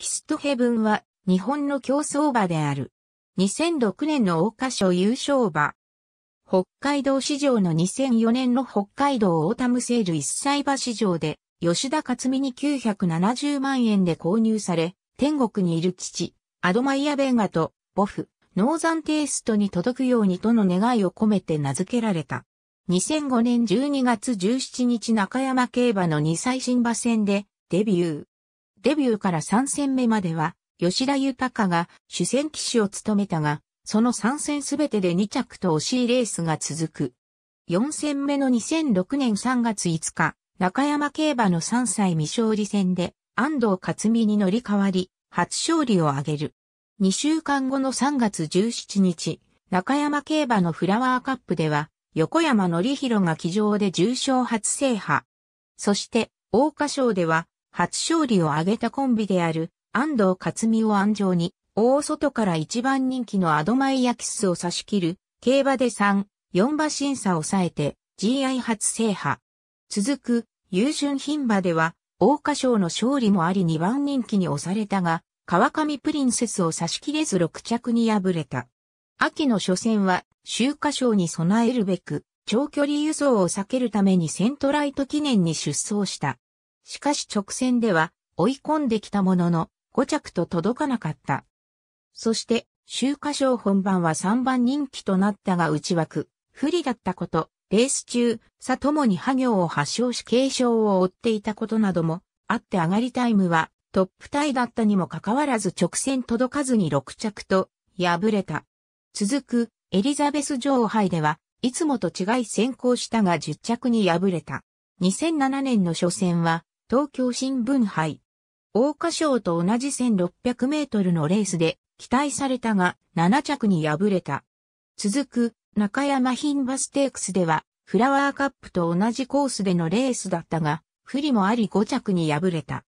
キストヘブンは日本の競争馬である。2006年の大花賞優勝馬。北海道市場の2004年の北海道オータムセール一歳馬市場で吉田克美に970万円で購入され、天国にいる父、アドマイアベンガと、ボフ、ノーザンテイストに届くようにとの願いを込めて名付けられた。2005年12月17日中山競馬の2歳新馬戦でデビュー。デビューから3戦目までは、吉田豊が主戦騎手を務めたが、その3戦すべてで2着と惜しいレースが続く。4戦目の2006年3月5日、中山競馬の3歳未勝利戦で、安藤克美に乗り換わり、初勝利を挙げる。2週間後の3月17日、中山競馬のフラワーカップでは、横山則弘が騎乗で重賞初制覇。そして、大花賞では、初勝利を挙げたコンビである安藤克美を安城に、大外から一番人気のアドマイヤキスを差し切る、競馬で3、4馬審査を抑えて、GI 初制覇。続く、優順品馬では、大花賞の勝利もあり2番人気に押されたが、川上プリンセスを差し切れず6着に敗れた。秋の初戦は、秋華賞に備えるべく、長距離輸送を避けるためにセントライト記念に出走した。しかし直線では追い込んできたものの5着と届かなかった。そして、週華賞本番は3番人気となったが内枠、不利だったこと、レース中、さともに破行を発症し軽症を負っていたことなども、あって上がりタイムはトップタイだったにもかかわらず直線届かずに6着と、敗れた。続く、エリザベス女王杯では、いつもと違い先行したが10着に敗れた。2007年の初戦は、東京新聞杯。大花賞と同じ1600メートルのレースで期待されたが7着に敗れた。続く中山ンバステークスではフラワーカップと同じコースでのレースだったが不利もあり5着に敗れた。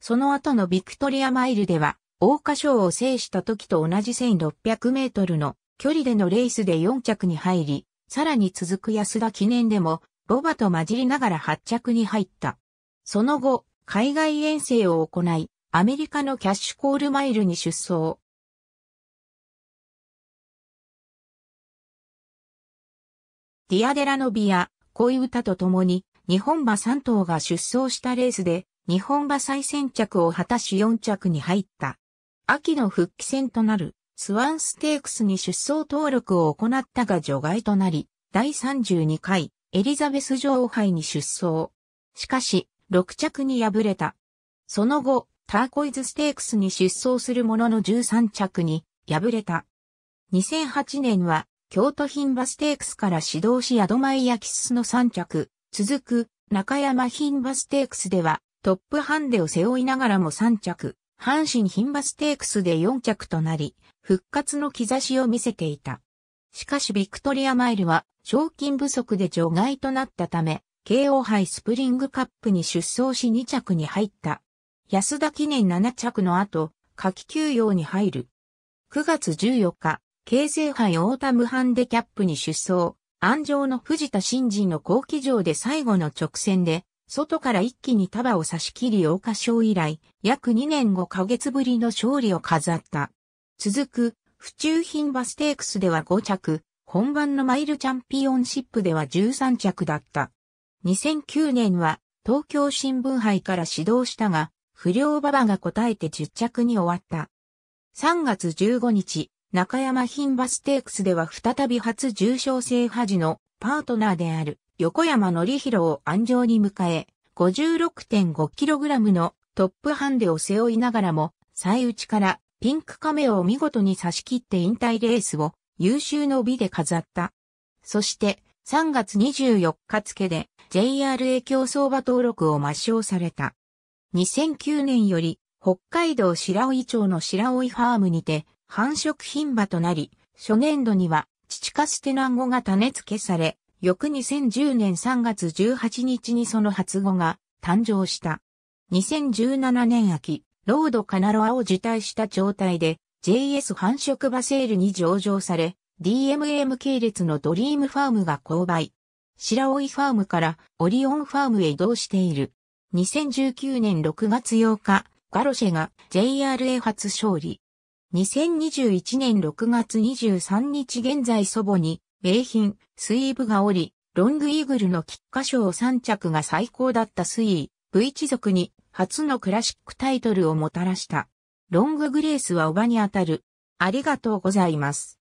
その後のビクトリアマイルでは大花賞を制した時と同じ1600メートルの距離でのレースで4着に入り、さらに続く安田記念でも、ロバと混じりながら8着に入った。その後、海外遠征を行い、アメリカのキャッシュコールマイルに出走。ディアデラノビア、恋歌とともに、日本馬3頭が出走したレースで、日本馬再先着を果たし4着に入った。秋の復帰戦となる、スワンステークスに出走登録を行ったが除外となり、第32回、エリザベス女王杯に出走。しかし、6着に敗れた。その後、ターコイズステークスに出走するものの13着に敗れた。2008年は京都品馬ステークスから指導し宿ドマイヤキスの3着、続く中山品馬ステークスではトップハンデを背負いながらも3着、阪神品馬ステークスで4着となり、復活の兆しを見せていた。しかしビクトリアマイルは賞金不足で除外となったため、KO 杯スプリングカップに出走し2着に入った。安田記念7着の後、夏季休養に入る。9月14日、京成杯オータムハンデキャップに出走、安城の藤田新人の後期場で最後の直線で、外から一気に束を差し切り大花賞以来、約2年5ヶ月ぶりの勝利を飾った。続く、府中品バステークスでは5着、本番のマイルチャンピオンシップでは13着だった。2009年は東京新聞杯から指導したが、不良馬場が答えて10着に終わった。3月15日、中山牝馬ステークスでは再び初重賞制覇時のパートナーである横山則弘を安城に迎え、56.5kg のトップハンデを背負いながらも、最内からピンクカメを見事に差し切って引退レースを優秀の美で飾った。そして、3月24日付で JRA 競争馬登録を抹消された。2009年より北海道白老町の白老ファームにて繁殖品馬となり、初年度には父カステナン語が種付けされ、翌2010年3月18日にその発語が誕生した。2017年秋、ロードカナロアを受胎した状態で JS 繁殖馬セールに上場され、DMM 系列のドリームファームが購買。白老ファームからオリオンファームへ移動している。2019年6月8日、ガロシェが JRA 初勝利。2021年6月23日現在祖母に、名品、スイーブがおり、ロングイーグルの菊花賞3着が最高だったスイー、V 一族に初のクラシックタイトルをもたらした。ロンググレースはおばにあたる。ありがとうございます。